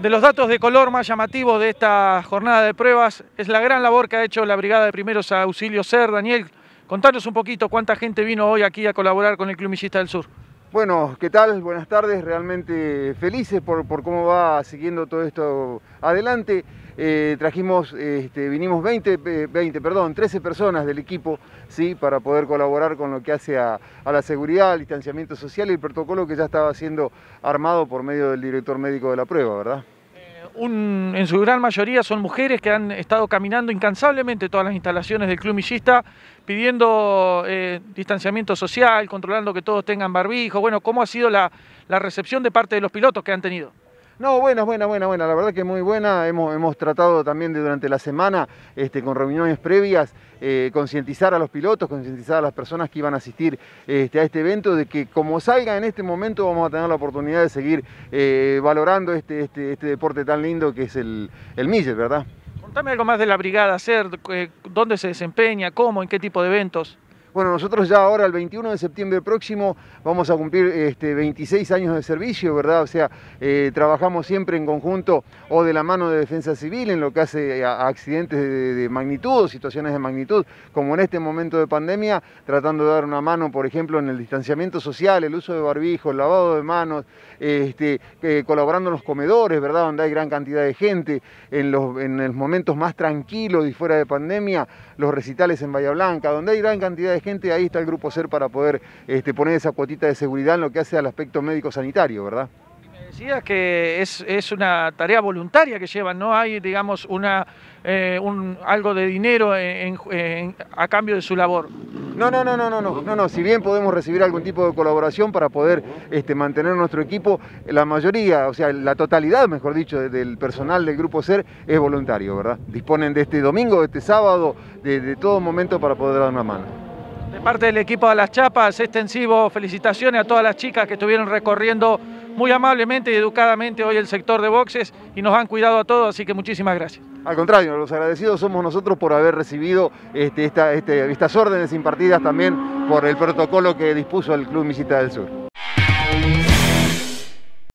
De los datos de color más llamativos de esta jornada de pruebas es la gran labor que ha hecho la Brigada de Primeros Auxilios SER. Daniel, contanos un poquito cuánta gente vino hoy aquí a colaborar con el Club Millista del Sur. Bueno, ¿qué tal? Buenas tardes, realmente felices por, cómo va siguiendo todo esto adelante. Eh, trajimos, este, vinimos 20, 20, eh, perdón, 13 personas del equipo, ¿sí? Para poder colaborar con lo que hace a, a, la seguridad, al distanciamiento social y el protocolo que ya estaba siendo armado por medio del director médico de la prueba, ¿verdad? en su gran mayoría son mujeres que han estado caminando incansablemente todas las instalaciones del Club Millista, pidiendo eh, distanciamiento social, controlando que todos tengan barbijo. Bueno, ¿cómo ha sido la recepción de parte de los pilotos que han tenido? No, buena, buena, buena, buena. La verdad que muy buena. Hemos, hemos tratado también de durante la semana, este, con reuniones previas, eh, concientizar a los pilotos, concientizar a las personas que iban a asistir este, a este evento, de que como salga en este momento vamos a tener la oportunidad de seguir eh, valorando este, este, este, deporte tan lindo que es el, el ¿verdad? Contame algo más de la brigada, hacer, eh, dónde se desempeña, cómo, en qué tipo de eventos. Bueno, nosotros ya ahora el 21 de septiembre próximo vamos a cumplir este, 26 años de servicio, ¿verdad? O sea, eh, trabajamos siempre en conjunto o de la mano de Defensa Civil en lo que hace a, accidentes de, magnitud o situaciones de magnitud, como en este momento de pandemia, tratando de dar una mano, por ejemplo, en el distanciamiento social, el uso de barbijo, el lavado de manos, este, eh, colaborando en los comedores, ¿verdad? Donde hay gran cantidad de gente, en los, en los momentos más tranquilos y fuera de pandemia, los recitales en Bahía Blanca, donde hay gran cantidad de gente, ahí está el Grupo SER para poder este, poner esa cuotita de seguridad en lo que hace al aspecto médico-sanitario, ¿verdad? decías que es, es, una tarea voluntaria que llevan, no hay, digamos, una, eh, un, algo de dinero a cambio de su labor. No, no, no, no, no, no, no, no, si bien podemos recibir algún tipo de colaboración para poder este, mantener nuestro equipo, la mayoría, o sea, la totalidad, mejor dicho, del personal del Grupo SER es voluntario, ¿verdad? Disponen de este domingo, de este sábado, de, de todo momento para poder dar una mano. De parte del equipo de las Chapas, extensivo, felicitaciones a todas las chicas que estuvieron recorriendo muy amablemente y educadamente hoy el sector de boxes y nos han cuidado a todos, así que muchísimas gracias. Al contrario, los agradecidos somos nosotros por haber recibido este, este, estas órdenes impartidas también por el protocolo que dispuso el Club Misita del Sur.